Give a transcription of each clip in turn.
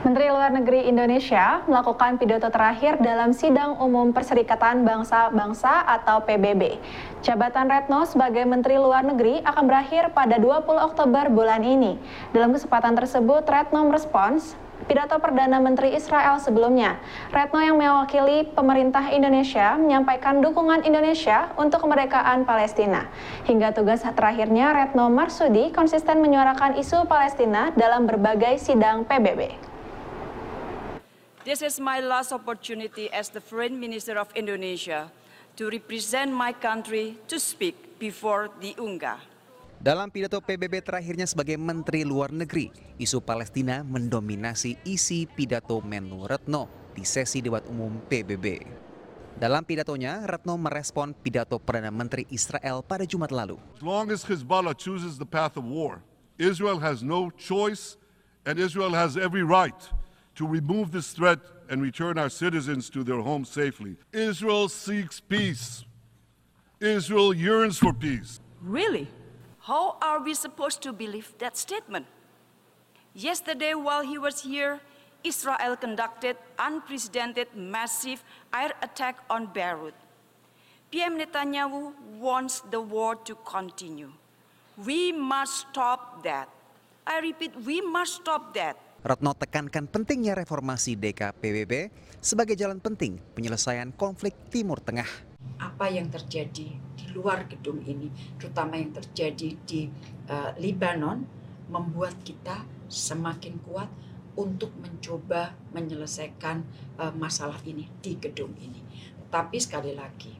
Menteri Luar Negeri Indonesia melakukan pidato terakhir dalam Sidang Umum Perserikatan Bangsa-Bangsa atau PBB. Jabatan Retno sebagai Menteri Luar Negeri akan berakhir pada 20 Oktober bulan ini. Dalam kesempatan tersebut, Retno merespons pidato Perdana Menteri Israel sebelumnya. Retno yang mewakili pemerintah Indonesia menyampaikan dukungan Indonesia untuk kemerdekaan Palestina. Hingga tugas terakhirnya, Retno Marsudi konsisten menyuarakan isu Palestina dalam berbagai sidang PBB. This is my last opportunity as the Foreign Minister of Indonesia to represent my country to speak before the UNGA. Dalam pidato PBB terakhirnya sebagai Menteri Luar Negeri, isu Palestina mendominasi isi pidato Menlu Retno di sesi Debat Umum PBB. Dalam pidatonya, Retno merespon pidato Perdana Menteri Israel pada Jumat lalu. As long as Hezbollah chooses the path of war, Israel has no choice and Israel has every right to remove this threat and return our citizens to their homes safely. Israel seeks peace. Israel yearns for peace. Really? How are we supposed to believe that statement? Yesterday, while he was here, Israel conducted unprecedented massive air attack on Beirut. PM Netanyahu wants the war to continue. We must stop that. I repeat, we must stop that. Retno tekankan pentingnya reformasi DKPBB sebagai jalan penting penyelesaian konflik Timur Tengah. Apa yang terjadi di luar gedung ini, terutama yang terjadi di uh, Libanon, membuat kita semakin kuat untuk mencoba menyelesaikan uh, masalah ini di gedung ini. Tapi sekali lagi,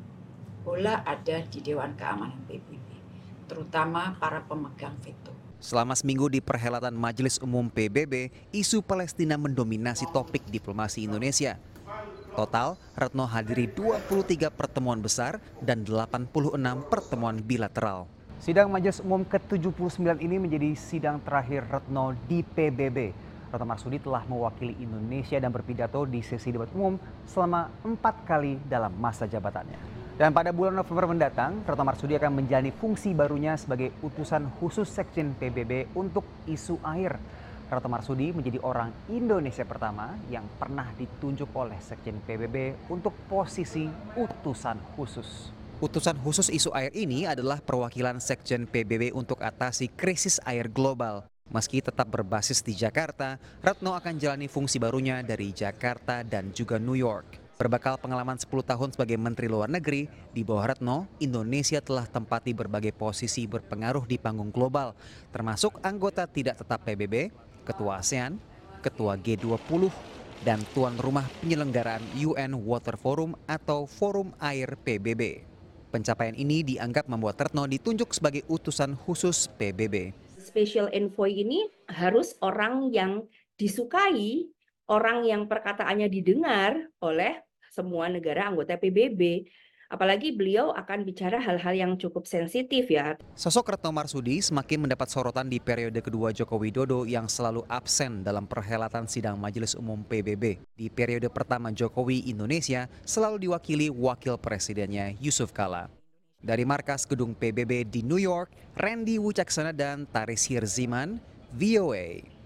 bola ada di Dewan Keamanan PBB, terutama para pemegang veto Selama seminggu di perhelatan Majelis Umum PBB, isu Palestina mendominasi topik diplomasi Indonesia. Total, Retno hadiri 23 pertemuan besar dan 86 pertemuan bilateral. Sidang Majelis Umum ke-79 ini menjadi sidang terakhir Retno di PBB. Retno Marsudi telah mewakili Indonesia dan berpidato di sesi debat umum selama empat kali dalam masa jabatannya. Dan pada bulan November mendatang, Retno Marsudi akan menjalani fungsi barunya sebagai utusan khusus Sekjen PBB untuk isu air. Retno Marsudi menjadi orang Indonesia pertama yang pernah ditunjuk oleh Sekjen PBB untuk posisi utusan khusus. Utusan khusus isu air ini adalah perwakilan Sekjen PBB untuk atasi krisis air global. Meski tetap berbasis di Jakarta, Retno akan jalani fungsi barunya dari Jakarta dan juga New York. Berbekal pengalaman 10 tahun sebagai Menteri Luar Negeri, di bawah Retno, Indonesia telah tempati berbagai posisi berpengaruh di panggung global, termasuk anggota tidak tetap PBB, Ketua ASEAN, Ketua G20, dan tuan rumah penyelenggaraan UN Water Forum atau Forum Air PBB. Pencapaian ini dianggap membuat Retno ditunjuk sebagai utusan khusus PBB. Special envoy ini harus orang yang disukai, orang yang perkataannya didengar oleh semua negara anggota PBB. Apalagi beliau akan bicara hal-hal yang cukup sensitif ya. Sosok Retno Marsudi semakin mendapat sorotan di periode kedua Joko Widodo yang selalu absen dalam perhelatan sidang Majelis Umum PBB. Di periode pertama Jokowi Indonesia selalu diwakili wakil presidennya Yusuf Kala. Dari markas gedung PBB di New York, Randy Wucaksana dan Taris Hirziman, VOA.